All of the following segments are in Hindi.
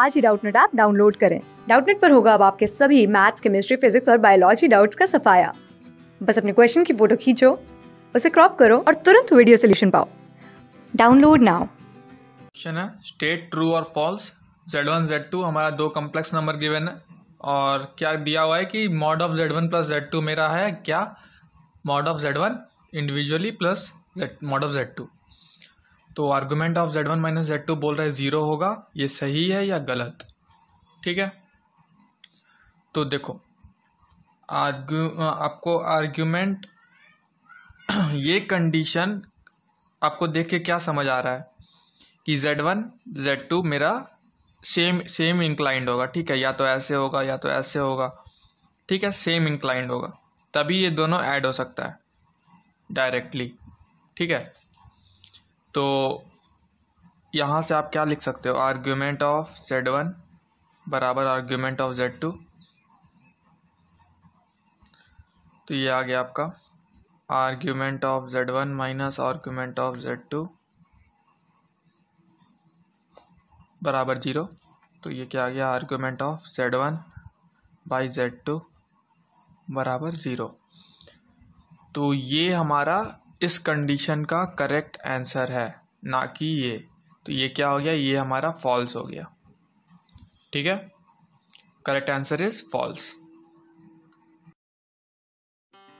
आज ही डाउटनेट ऐप डाउनलोड करें डाउटनेट पर होगा अब आपके सभी मैथ्स केमिस्ट्री फिजिक्स और बायोलॉजी डाउट्स का सफाया बस अपने क्वेश्चन की फोटो खींचो उसे क्रॉप करो और तुरंत वीडियो सोल्यूशन पाओ डाउनलोड नाउ क्वेश्चन है स्टेट ट्रू और false Z one Z two हमारा दो कम्प्लेक्स नंबर गिवन है और क्या दिया हुआ है कि mod of Z one plus Z two मेरा है क्या mod of Z one individually plus mod of Z two तो argument of Z one minus Z two बोल रहा है ज़ीरो होगा ये सही है या गलत ठीक है तो देखो आर्ग्यू आपको आर्ग्यूमेंट ये कंडीशन आपको देख के क्या समझ आ रहा है कि जेड वन जेड टू मेरा सेम सेम इंक्लाइंड होगा ठीक है या तो ऐसे होगा या तो ऐसे होगा ठीक है सेम इंक्लाइंड होगा तभी ये दोनों ऐड हो सकता है डायरेक्टली ठीक है तो यहाँ से आप क्या लिख सकते हो आर्ग्यूमेंट ऑफ जेड वन बराबर आर्ग्यूमेंट ऑफ जेड टू तो ये आ गया आपका argument of Z one minus argument of Z two बराबर जीरो तो ये क्या आ गया argument of Z one by Z two बराबर ज़ीरो तो ये हमारा इस कंडीशन का करेक्ट आंसर है ना कि ये तो ये क्या हो गया ये हमारा फॉल्स हो गया ठीक है correct answer is false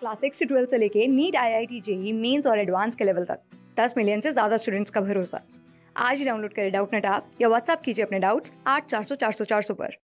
class six से ट्वेल्थ से लेके NEET I I T JEE mains और एडवांस के लेवल तक दस मिलियन से ज़्यादा स्टूडेंट्स का भरोसा आज ही डाउनलोड करें डाउट नेट आप या व्हाट्सअप कीजिए अपने डाउट्स आठ चार सौ चार सौ चार सौ पर